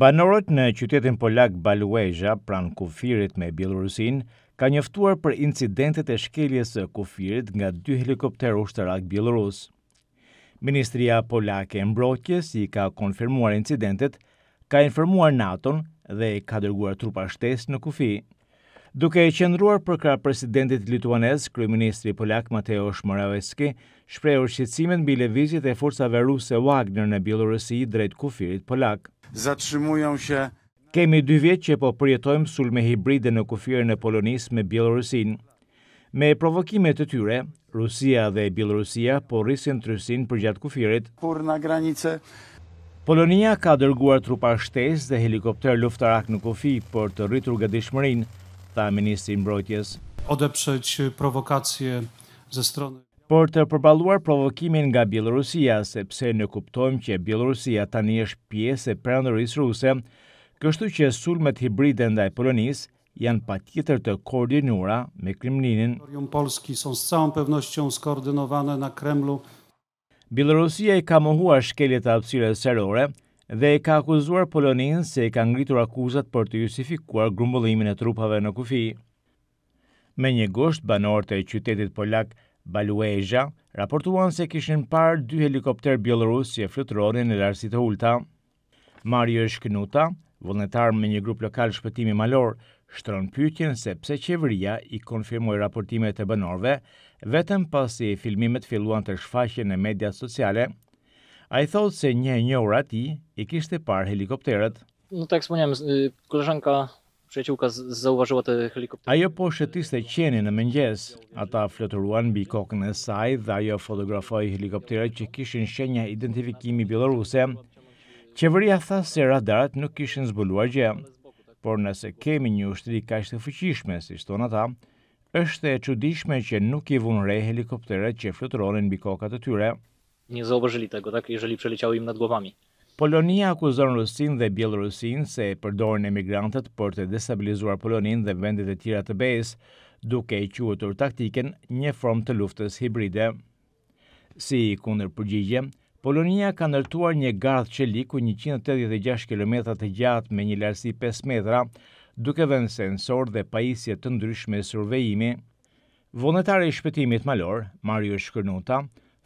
Banorët në qytetin polak Balueja, pranë kufirit me Bielorusin, ka njëftuar për incidentet e shkeljes së kufirit nga dy helikopter ushtarak Bielorus. Ministria Polake e Mbrojtjes i ka konfirmuar incidentet, ka informuar NATO-n dhe i ka dërguar trupa shtesë në kufi. Duke e qëndruar për kra presidentit lituanez, kryeministri polak Mateo Morawiecki shprehur shqetësimet mbi lëvizjet e forcave ruse Wagner në Bielorusi drejt kufirit polak. Zatrzymujam się Kemi dy vjet që po përjetojmë sulme hibride në kufirin e Polonisë me Bielorusin. Me provokimet të tyre, Rusia dhe Bielorusia po rrisin ndryshin përgjat kufirit. Por në granice Polonia ka dërguar trupa shtesë dhe helikopter luftarak në kufi për të rritur gatishmërinë, tha ministri i mbrojtjes. Odeprzeć provokacje ze stronë për të përbaluar provokimin nga Bielorusia, sepse në kuptojmë që Bielorusia tani është pjesë e prendërisë ruse, kështu që sulmet hibride ndaj Polonisë janë pa tjetër të koordinuara me Kremlinin. Bielorusia i ka mohuar shkeljet e apsire serore dhe i ka akuzuar Polonin se i ka ngritur akuzat për të justifikuar grumbullimin e trupave në kufi. Me një gosht banor të qytetit Polak, Baluezha, raportuan se kishin parë dy helikopter bjellorus që flutronin në larësit të ulta. Mario Shkënuta, vullnetar me një grup lokal shpëtimi malor, shtron pyetjen se pse qeveria i konfirmoi raportimet e banorëve vetëm pasi filmimet filluan të shfaqen në media sociale. Ai thotë se një ura aty i kishte parë helikopterët. Në tekst punjem kur janë ka Shqeqiu ka zauvazhuat e helikopter. Ajo po shëtiste qeni në mëngjes, ata flëtëruan bi kokën e saj dhe ajo fotografoj helikopterat që kishin shenja identifikimi bjeloruse. Qeveria tha se radarat nuk kishin zbuluar gje, por nëse kemi një ushtri ka të fëqishme, si shtonë ata, është e qudishme që nuk i vunre helikopterat që flëtëronin bi kokat të tyre. Një zauvazhëllita, gotak i zhëllipshëllit qau im në të Polonia akuzon Rusin dhe Bielorusin se përdorën emigrantët për të destabilizuar Polonin dhe vendet e tjera të bes, duke i quëtur taktiken një form të luftës hibride. Si kunder përgjigje, Polonia ka nërtuar një gardh që liku 186 km të gjatë me një larsi 5 metra, duke vend sensor dhe pajisje të ndryshme survejimi. Vonetare i shpëtimit malor, Mario Shkërnuta,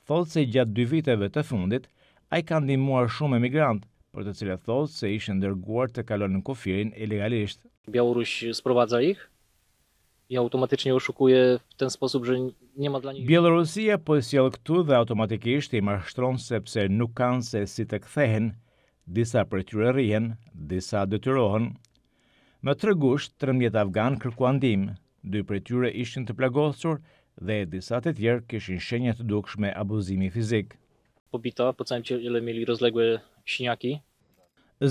thotë se gjatë dy viteve të fundit, ai ka ndihmuar shumë emigrant, për të cilët thotë se ishin ndërguar të kalon në Kufirin ilegalisht. Bjaurush sprovadza ih. Ja automatikisht u shukuje në këtë sposob një madh Bielorusia po e sjellë këtu dhe automatikisht i mashtron sepse nuk kanë se si të kthehen. Disa për tyre rrien, disa detyrohen. Më 3 të 13 afgan kërkuan ndihmë. Dy prej tyre ishin të plagosur dhe disa të tjerë kishin shenja të dukshme abuzimi fizik po po të sajmë që e me lirës shinjaki.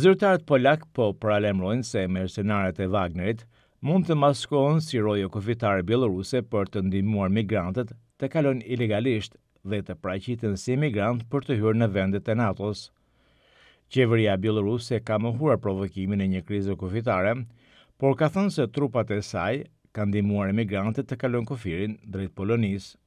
Zërtarët polak po pralemrojnë se mercenarët e Wagnerit mund të maskohen si rojo kofitarë e Bieloruse për të ndimuar migrantët të kalon ilegalisht dhe të prajqitën si migrant për të hyrë në vendet e NATO-s. Qeveria Bieloruse ka më provokimin e një krizë kofitarë, por ka thënë se trupat e saj kanë ndimuar emigrantët migrantët të kalon kofirin drejt Polonisë.